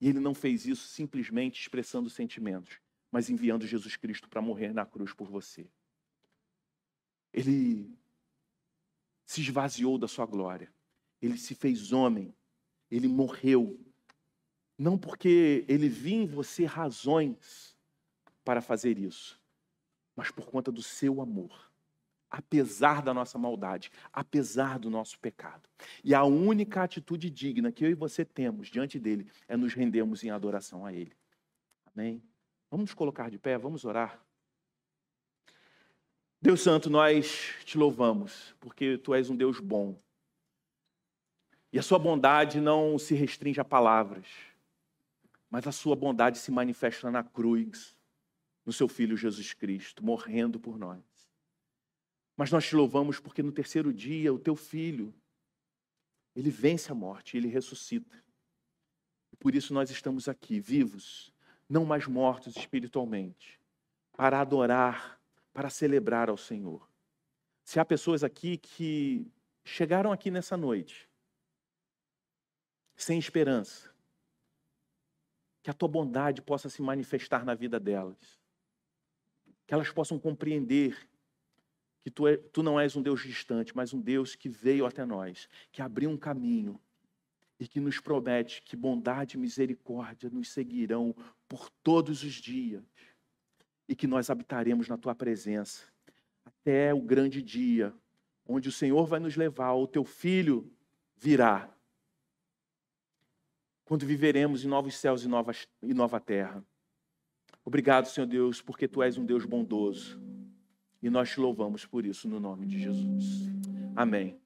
E Ele não fez isso simplesmente expressando sentimentos, mas enviando Jesus Cristo para morrer na cruz por você. Ele se esvaziou da sua glória. Ele se fez homem. Ele morreu. Não porque ele viu em você razões para fazer isso, mas por conta do seu amor, apesar da nossa maldade, apesar do nosso pecado. E a única atitude digna que eu e você temos diante dele é nos rendermos em adoração a ele. Amém? Vamos nos colocar de pé, vamos orar. Deus Santo, nós te louvamos, porque tu és um Deus bom. E a sua bondade não se restringe a palavras, mas a sua bondade se manifesta na cruz no seu Filho Jesus Cristo, morrendo por nós. Mas nós te louvamos porque no terceiro dia o teu Filho, ele vence a morte, ele ressuscita. por isso nós estamos aqui, vivos, não mais mortos espiritualmente, para adorar, para celebrar ao Senhor. Se há pessoas aqui que chegaram aqui nessa noite sem esperança, que a tua bondade possa se manifestar na vida delas que elas possam compreender que tu, é, tu não és um Deus distante, mas um Deus que veio até nós, que abriu um caminho e que nos promete que bondade e misericórdia nos seguirão por todos os dias e que nós habitaremos na tua presença até o grande dia onde o Senhor vai nos levar, o teu filho virá. Quando viveremos em novos céus e, nova e nova terra. Obrigado, Senhor Deus, porque tu és um Deus bondoso. E nós te louvamos por isso no nome de Jesus. Amém.